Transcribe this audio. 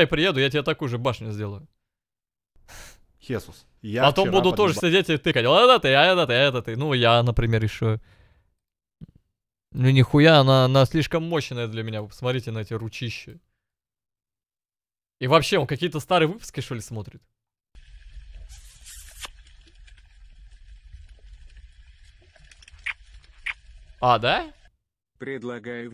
Я приеду, я тебе такую же башню сделаю. Хесус. Я Потом буду тоже ба... сидеть и тыкать. А это ты, а это ты, а это ты. Ну, я, например, еще... Ну, нихуя, она, она слишком мощная для меня. Вы посмотрите на эти ручища. И вообще, он какие-то старые выпуски, что ли, смотрит? А, да? Предлагаю